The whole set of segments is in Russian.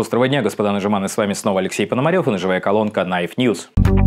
Острого дня, господа нажиманы, с вами снова Алексей Пономарев и ножевая колонка Knife News.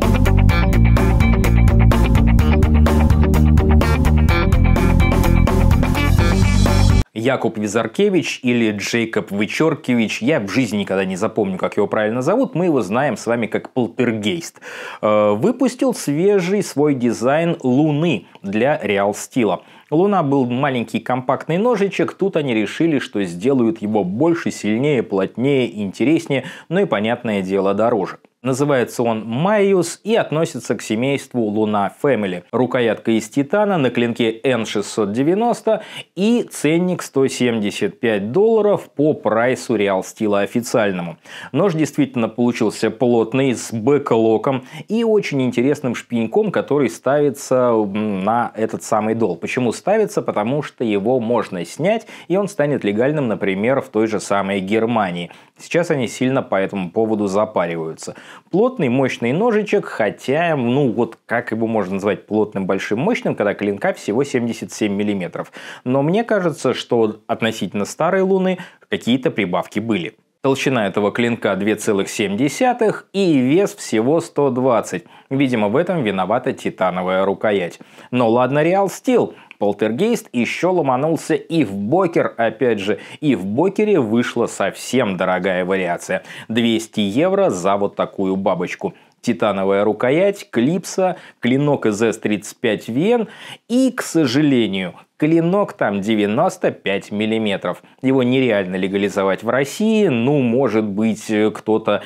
Якуб Визаркевич или Джейкоб Вычеркевич, я в жизни никогда не запомню, как его правильно зовут, мы его знаем с вами как Полтергейст, э, выпустил свежий свой дизайн Луны для Реал стила. Луна был маленький компактный ножичек, тут они решили, что сделают его больше, сильнее, плотнее, интереснее, ну и, понятное дело, дороже. Называется он Майус и относится к семейству Луна Family. Рукоятка из титана на клинке N690 и ценник 175 долларов по прайсу реал Steel официальному. Нож действительно получился плотный, с бэколоком и очень интересным шпеньком, который ставится на этот самый дол. Почему ставится? Потому что его можно снять и он станет легальным, например, в той же самой Германии. Сейчас они сильно по этому поводу запариваются. Плотный, мощный ножичек, хотя, ну вот как его можно назвать плотным, большим, мощным, когда клинка всего 77 мм. Но мне кажется, что относительно старой луны какие-то прибавки были. Толщина этого клинка 2,7 и вес всего 120. Видимо, в этом виновата титановая рукоять. Но ладно Real Steel, Полтергейст еще ломанулся и в Бокер, опять же, и в Бокере вышла совсем дорогая вариация. 200 евро за вот такую бабочку титановая рукоять, клипса, клинок из S35VN и, к сожалению, клинок там 95 миллиметров. Его нереально легализовать в России, ну, может быть, э, кто-то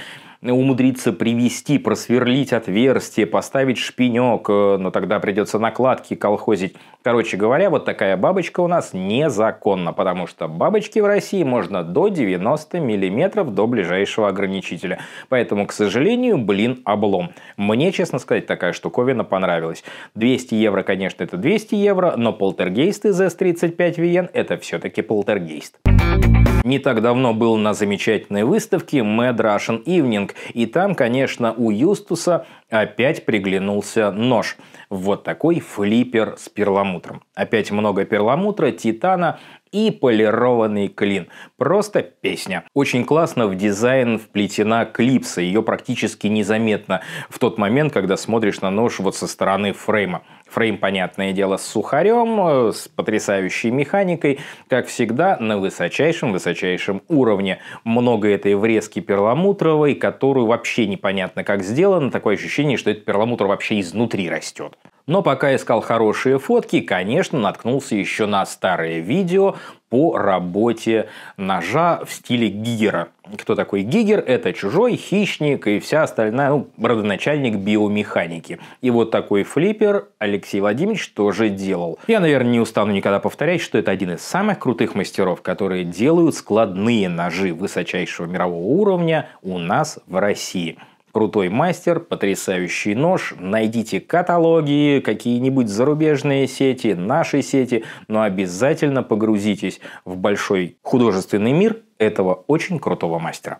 умудриться привести, просверлить отверстие, поставить шпинек, э, но тогда придется накладки колхозить. Короче говоря, вот такая бабочка у нас незаконна, потому что бабочки в России можно до 90 мм до ближайшего ограничителя. Поэтому, к сожалению, блин, облом. Мне, честно сказать, такая штуковина понравилась. 200 евро, конечно, это 200 евро, но полтергейст из S35 VN это все-таки полтергейст. Thank you не так давно был на замечательной выставке Mad Russian Evening, и там, конечно, у Юстуса опять приглянулся нож. Вот такой флиппер с перламутром. Опять много перламутра, титана и полированный клин. Просто песня. Очень классно в дизайн вплетена клипса, ее практически незаметно в тот момент, когда смотришь на нож вот со стороны фрейма. Фрейм, понятное дело, с сухарем, э, с потрясающей механикой, как всегда, на высочайшем-высочайшем уровне. Много этой врезки перламутровой, которую вообще непонятно как сделано. Такое ощущение, что этот перламутр вообще изнутри растет. Но пока искал хорошие фотки, конечно, наткнулся еще на старое видео по работе ножа в стиле Гигера. Кто такой Гигер? Это чужой, хищник и вся остальная, ну, родоначальник биомеханики. И вот такой флиппер Алексей Владимирович тоже делал. Я, наверное, не устану никогда повторять, что это один из самых крутых мастеров, которые делают складные ножи высочайшего мирового уровня у нас в России. Крутой мастер, потрясающий нож, найдите каталоги, какие-нибудь зарубежные сети, наши сети, но обязательно погрузитесь в большой художественный мир этого очень крутого мастера.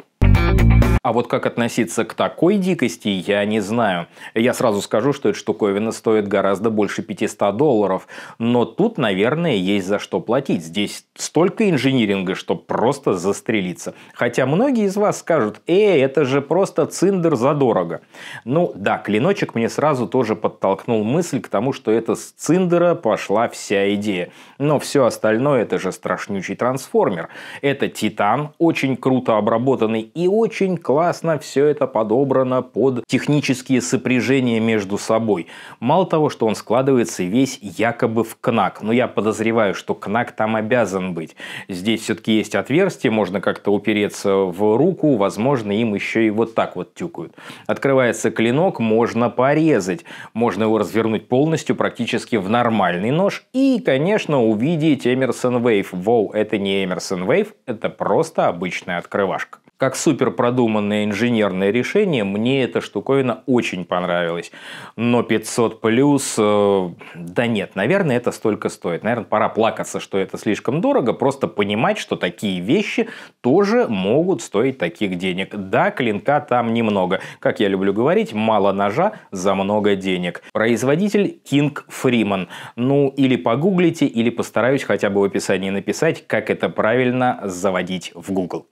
А вот как относиться к такой дикости, я не знаю. Я сразу скажу, что эта штуковина стоит гораздо больше 500 долларов. Но тут, наверное, есть за что платить. Здесь столько инжиниринга, что просто застрелиться. Хотя многие из вас скажут, "Эй, это же просто циндер задорого. Ну да, клиночек мне сразу тоже подтолкнул мысль к тому, что это с циндера пошла вся идея. Но все остальное это же страшнючий трансформер. Это титан, очень круто обработанный и очень классный классно все это подобрано под технические сопряжения между собой. Мало того, что он складывается весь якобы в КНАК, но я подозреваю, что КНАК там обязан быть. Здесь все-таки есть отверстие, можно как-то упереться в руку, возможно, им еще и вот так вот тюкают. Открывается клинок, можно порезать, можно его развернуть полностью практически в нормальный нож и, конечно, увидеть Эмерсон Вейв. Воу, это не Эмерсон Вейв, это просто обычная открывашка как супер продуманное инженерное решение, мне эта штуковина очень понравилась. Но 500 плюс, э, да нет, наверное, это столько стоит. Наверное, пора плакаться, что это слишком дорого, просто понимать, что такие вещи тоже могут стоить таких денег. Да, клинка там немного. Как я люблю говорить, мало ножа за много денег. Производитель King Freeman. Ну, или погуглите, или постараюсь хотя бы в описании написать, как это правильно заводить в Google.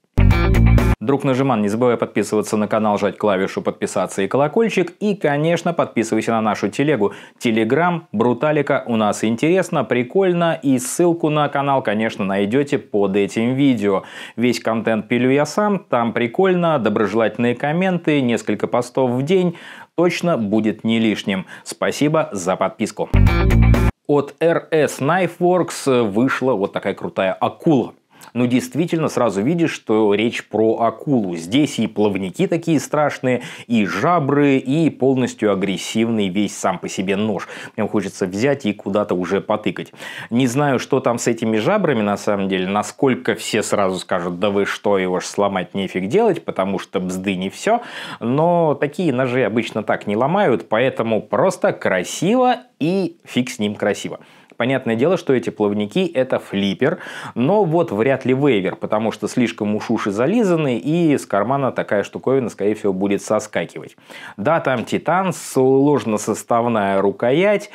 Друг нажиман, не забывай подписываться на канал, жать клавишу подписаться и колокольчик. И, конечно, подписывайся на нашу телегу. Телеграм Бруталика у нас интересно, прикольно. И ссылку на канал, конечно, найдете под этим видео. Весь контент пилю я сам, там прикольно, доброжелательные комменты, несколько постов в день. Точно будет не лишним. Спасибо за подписку. От RS Knifeworks вышла вот такая крутая акула но ну, действительно сразу видишь, что речь про акулу. Здесь и плавники такие страшные, и жабры, и полностью агрессивный весь сам по себе нож. Мне хочется взять и куда-то уже потыкать. Не знаю, что там с этими жабрами на самом деле, насколько все сразу скажут, да вы что, его ж сломать нефиг делать, потому что бзды не все, но такие ножи обычно так не ломают, поэтому просто красиво и фиг с ним красиво. Понятное дело, что эти плавники это флиппер, но вот вряд ли вейвер, потому что слишком уж уши зализаны и с кармана такая штуковина, скорее всего, будет соскакивать. Да, там титан, сложно-составная рукоять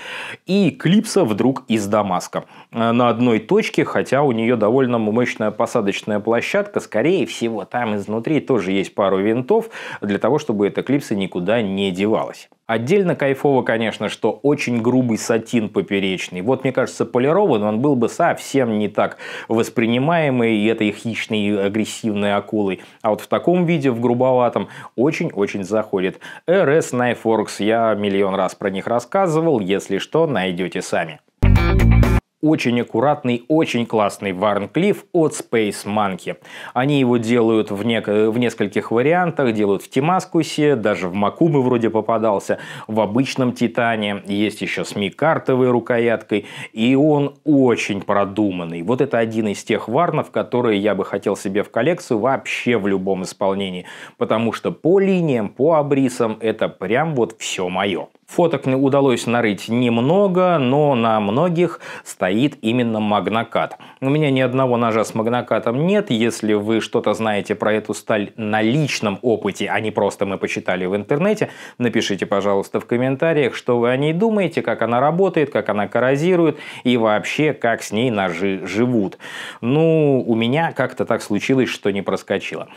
и клипса вдруг из Дамаска. Э, на одной точке, хотя у нее довольно мощная посадочная площадка, скорее всего, там изнутри тоже есть пару винтов для того, чтобы эта клипса никуда не девалась. Отдельно кайфово, конечно, что очень грубый сатин поперечный. Вот, мне кажется, полирован, он был бы совсем не так воспринимаемый и этой хищной агрессивной акулой. А вот в таком виде, в грубоватом, очень-очень заходит. RS Knife Knifeworks, я миллион раз про них рассказывал, если что, найдете сами очень аккуратный, очень классный Варн от Space Monkey. Они его делают в, не... в нескольких вариантах, делают в Тимаскусе, даже в Макумы вроде попадался, в обычном Титане, есть еще с микартовой рукояткой, и он очень продуманный. Вот это один из тех варнов, которые я бы хотел себе в коллекцию вообще в любом исполнении, потому что по линиям, по обрисам это прям вот все мое. Фоток удалось нарыть немного, но на многих стоит именно магнокат. У меня ни одного ножа с магнокатом нет. Если вы что-то знаете про эту сталь на личном опыте, а не просто мы почитали в интернете, напишите, пожалуйста, в комментариях, что вы о ней думаете, как она работает, как она коррозирует и вообще, как с ней ножи живут. Ну, у меня как-то так случилось, что не проскочило.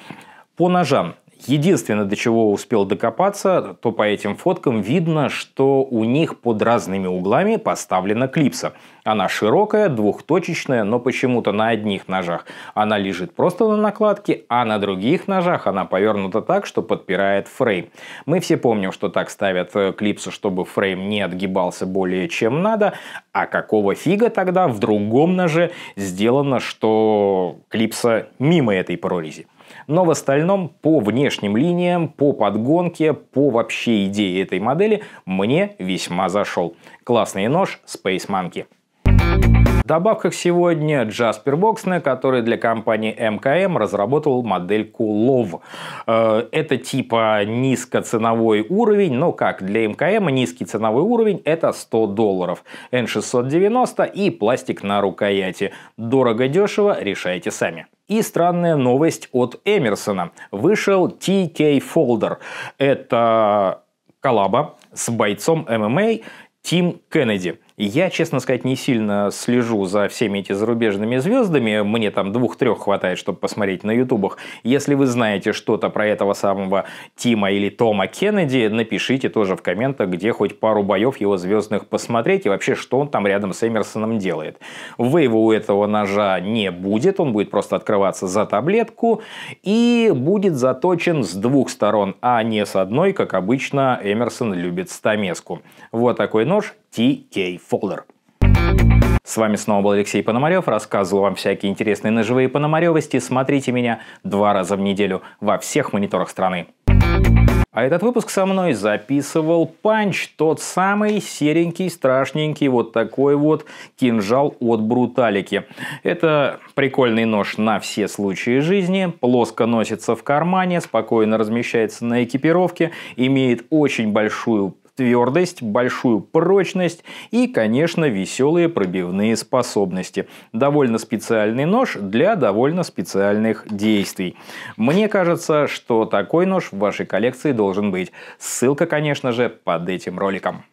По ножам. Единственное, до чего успел докопаться, то по этим фоткам видно, что у них под разными углами поставлена клипса. Она широкая, двухточечная, но почему-то на одних ножах она лежит просто на накладке, а на других ножах она повернута так, что подпирает фрейм. Мы все помним, что так ставят э, клипсы, чтобы фрейм не отгибался более чем надо, а какого фига тогда в другом ноже сделано, что клипса мимо этой прорези. Но в остальном по внешним линиям, по подгонке, по вообще идее этой модели мне весьма зашел. Классный нож Space Monkey добавках сегодня Jasper Boxner, который для компании МКМ разработал модельку Love. Э, это типа низкоценовой уровень, но как для МКМ низкий ценовой уровень это 100 долларов. N690 и пластик на рукояти. Дорого-дешево, решайте сами. И странная новость от Эмерсона. Вышел TK Folder. Это коллаба с бойцом ММА Тим Кеннеди. Я, честно сказать, не сильно слежу за всеми этими зарубежными звездами. Мне там двух-трех хватает, чтобы посмотреть на ютубах. Если вы знаете что-то про этого самого Тима или Тома Кеннеди, напишите тоже в комментах, где хоть пару боев его звездных посмотреть и вообще, что он там рядом с Эмерсоном делает. Вейва у этого ножа не будет, он будет просто открываться за таблетку и будет заточен с двух сторон, а не с одной, как обычно Эмерсон любит стамеску. Вот такой нож, T.K. Фолдер. С вами снова был Алексей Пономарев. Рассказывал вам всякие интересные ножевые пономаревости. Смотрите меня два раза в неделю во всех мониторах страны. А этот выпуск со мной записывал Панч, тот самый серенький, страшненький, вот такой вот кинжал от Бруталики. Это прикольный нож на все случаи жизни, плоско носится в кармане, спокойно размещается на экипировке, имеет очень большую твердость, большую прочность и, конечно, веселые пробивные способности. Довольно специальный нож для довольно специальных действий. Мне кажется, что такой нож в вашей коллекции должен быть. Ссылка, конечно же, под этим роликом.